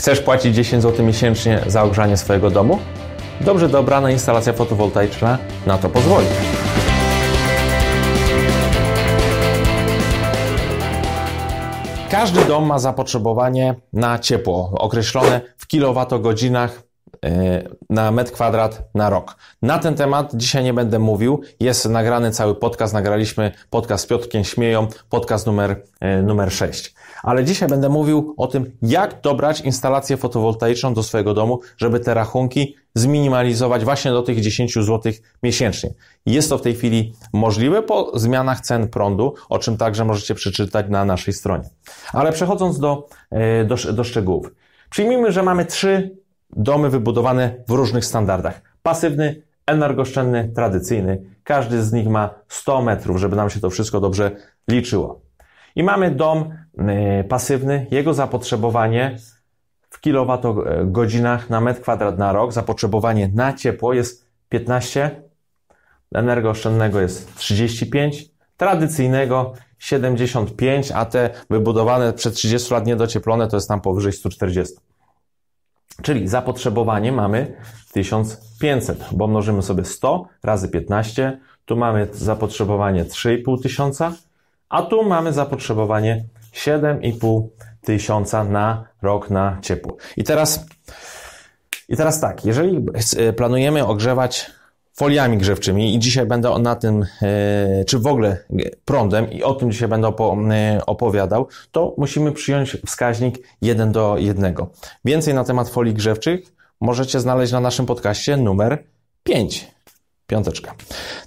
Chcesz płacić 10 zł miesięcznie za ogrzanie swojego domu? Dobrze dobrana instalacja fotowoltaiczna na to pozwoli. Każdy dom ma zapotrzebowanie na ciepło określone w kilowatogodzinach E, na metr kwadrat na rok. Na ten temat dzisiaj nie będę mówił. Jest nagrany cały podcast. Nagraliśmy podcast z Piotrkiem Śmieją, podcast numer, e, numer 6. Ale dzisiaj będę mówił o tym, jak dobrać instalację fotowoltaiczną do swojego domu, żeby te rachunki zminimalizować właśnie do tych 10 zł miesięcznie. Jest to w tej chwili możliwe po zmianach cen prądu, o czym także możecie przeczytać na naszej stronie. Ale przechodząc do, e, do, do szczegółów. Przyjmijmy, że mamy trzy Domy wybudowane w różnych standardach. Pasywny, energooszczędny, tradycyjny. Każdy z nich ma 100 metrów, żeby nam się to wszystko dobrze liczyło. I mamy dom y, pasywny, jego zapotrzebowanie w kilowatogodzinach na metr kwadrat na rok, zapotrzebowanie na ciepło jest 15, energooszczędnego jest 35, tradycyjnego 75, a te wybudowane przed 30 lat niedocieplone to jest tam powyżej 140. Czyli zapotrzebowanie mamy 1500, bo mnożymy sobie 100 razy 15. Tu mamy zapotrzebowanie 3500, a tu mamy zapotrzebowanie 7,5 tysiąca na rok na ciepło. I teraz, I teraz tak, jeżeli e, planujemy ogrzewać foliami grzewczymi i dzisiaj będę na tym, e, czy w ogóle prądem i o tym dzisiaj będę opowiadał, to musimy przyjąć wskaźnik 1 do 1. Więcej na temat folii grzewczych możecie znaleźć na naszym podcaście numer 5. Piąteczka.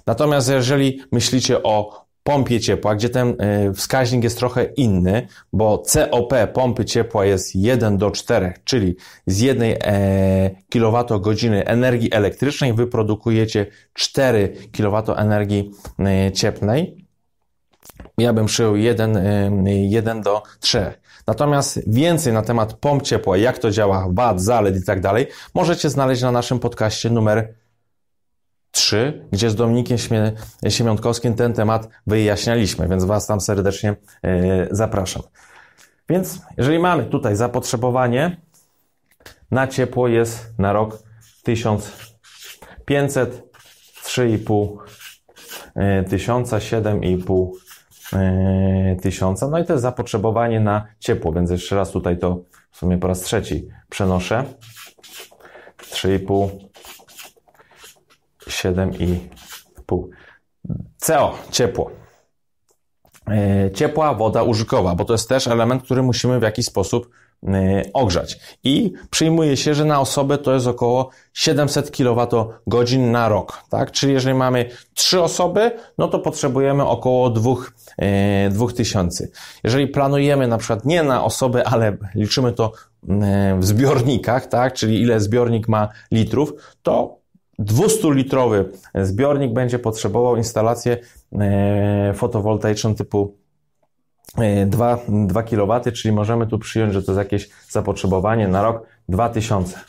Natomiast jeżeli myślicie o pompie ciepła, gdzie ten e, wskaźnik jest trochę inny, bo COP pompy ciepła jest 1 do 4, czyli z jednej e, kWh energii elektrycznej wyprodukujecie 4 kWh energii e, cieplnej ja bym przyjął 1, 1 do 3. Natomiast więcej na temat pomp ciepła, jak to działa, wad, zalet i tak dalej, możecie znaleźć na naszym podcaście numer 3, gdzie z Dominikiem Siemiątkowskim ten temat wyjaśnialiśmy, więc Was tam serdecznie e, zapraszam. Więc jeżeli mamy tutaj zapotrzebowanie, na ciepło jest na rok 1500, 3,5 e, tysiąca, 7,5 e, tysiąca. No i to jest zapotrzebowanie na ciepło, więc jeszcze raz tutaj to w sumie po raz trzeci przenoszę. 3,5 7,5. CO, ciepło. E, ciepła woda użytkowa, bo to jest też element, który musimy w jakiś sposób e, ogrzać. I przyjmuje się, że na osobę to jest około 700 kWh na rok, tak? Czyli jeżeli mamy 3 osoby, no to potrzebujemy około 2, 2000. E, jeżeli planujemy na przykład nie na osobę, ale liczymy to w zbiornikach, tak? Czyli ile zbiornik ma litrów, to 200-litrowy zbiornik będzie potrzebował instalację e, fotowoltaiczną typu 2, 2 kW, czyli możemy tu przyjąć, że to jest jakieś zapotrzebowanie na rok 2000.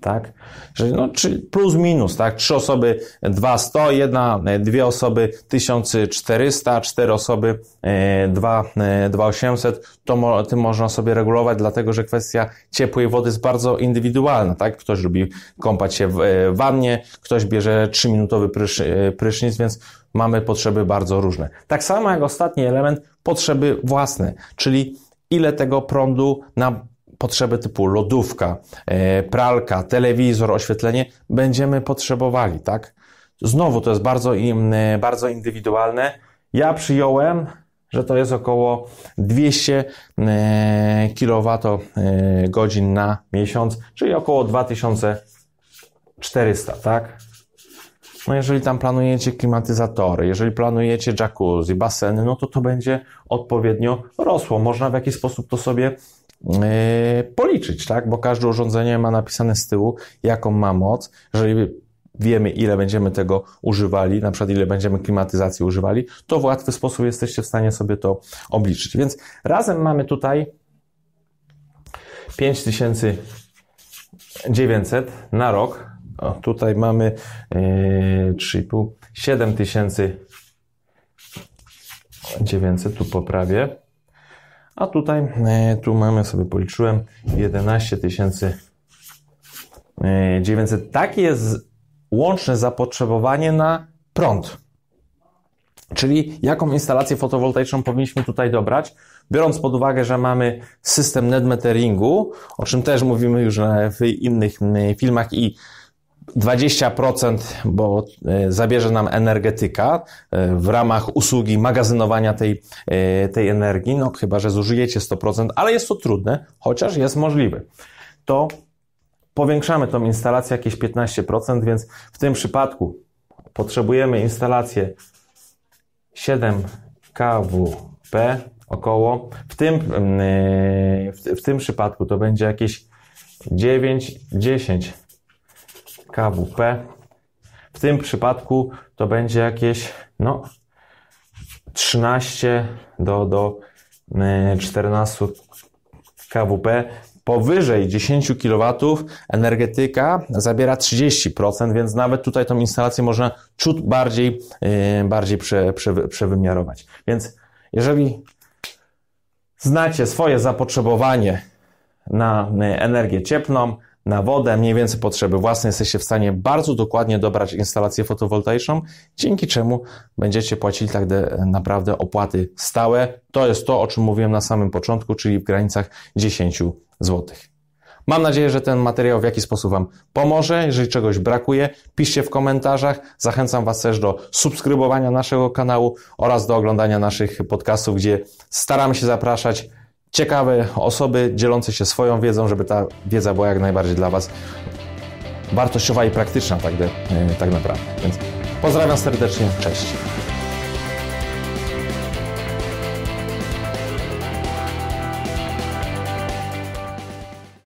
tak? Że, no, czy plus minus, tak? Trzy osoby dwa sto jedna, e, dwie osoby 1400, cztery osoby e, dwa e, dwa osiemset To tym można sobie regulować, dlatego że kwestia ciepłej wody jest bardzo indywidualna, tak? Ktoś lubi kąpać się w wannie, ktoś bierze trzyminutowy prysz, prysznic, więc mamy potrzeby bardzo różne. Tak samo jak ostatni element, potrzeby własne, czyli ile tego prądu nam potrzeby typu lodówka, e, pralka, telewizor, oświetlenie będziemy potrzebowali, tak? Znowu to jest bardzo, e, bardzo indywidualne. Ja przyjąłem, że to jest około 200 e, kWh na miesiąc, czyli około 2400, tak? No jeżeli tam planujecie klimatyzatory, jeżeli planujecie jacuzzi, baseny, no to to będzie odpowiednio rosło. Można w jakiś sposób to sobie Yy, policzyć, tak? Bo każde urządzenie ma napisane z tyłu, jaką ma moc. Jeżeli wiemy, ile będziemy tego używali, na przykład ile będziemy klimatyzacji używali, to w łatwy sposób jesteście w stanie sobie to obliczyć. Więc razem mamy tutaj 5900 na rok. O, tutaj mamy yy, 3,5 7900, tu poprawię. A tutaj, e, tu mamy, sobie policzyłem, 11 900. E, Takie jest łączne zapotrzebowanie na prąd. Czyli jaką instalację fotowoltaiczną powinniśmy tutaj dobrać, biorąc pod uwagę, że mamy system net meteringu, o czym też mówimy już w innych filmach i 20%, bo e, zabierze nam energetyka e, w ramach usługi magazynowania tej, e, tej energii, no chyba, że zużyjecie 100%, ale jest to trudne, chociaż jest możliwe. To powiększamy tą instalację jakieś 15%, więc w tym przypadku potrzebujemy instalację 7 kWp około. W tym, mm, w, w tym przypadku to będzie jakieś 9-10 KWP. W tym przypadku to będzie jakieś no, 13 do, do 14 y, KWP. Powyżej 10 kW energetyka zabiera 30%, więc nawet tutaj tą instalację można ciut bardziej, y, bardziej prze, prze, przewymiarować. Więc jeżeli znacie swoje zapotrzebowanie na y, energię cieplną, na wodę, mniej więcej potrzeby własne, jesteście w stanie bardzo dokładnie dobrać instalację fotowoltaiczną, dzięki czemu będziecie płacili tak naprawdę opłaty stałe. To jest to, o czym mówiłem na samym początku, czyli w granicach 10 zł. Mam nadzieję, że ten materiał w jakiś sposób Wam pomoże. Jeżeli czegoś brakuje, piszcie w komentarzach. Zachęcam Was też do subskrybowania naszego kanału oraz do oglądania naszych podcastów, gdzie staramy się zapraszać ciekawe osoby dzielące się swoją wiedzą, żeby ta wiedza była jak najbardziej dla Was wartościowa i praktyczna tak, e, tak naprawdę. Więc pozdrawiam serdecznie, cześć.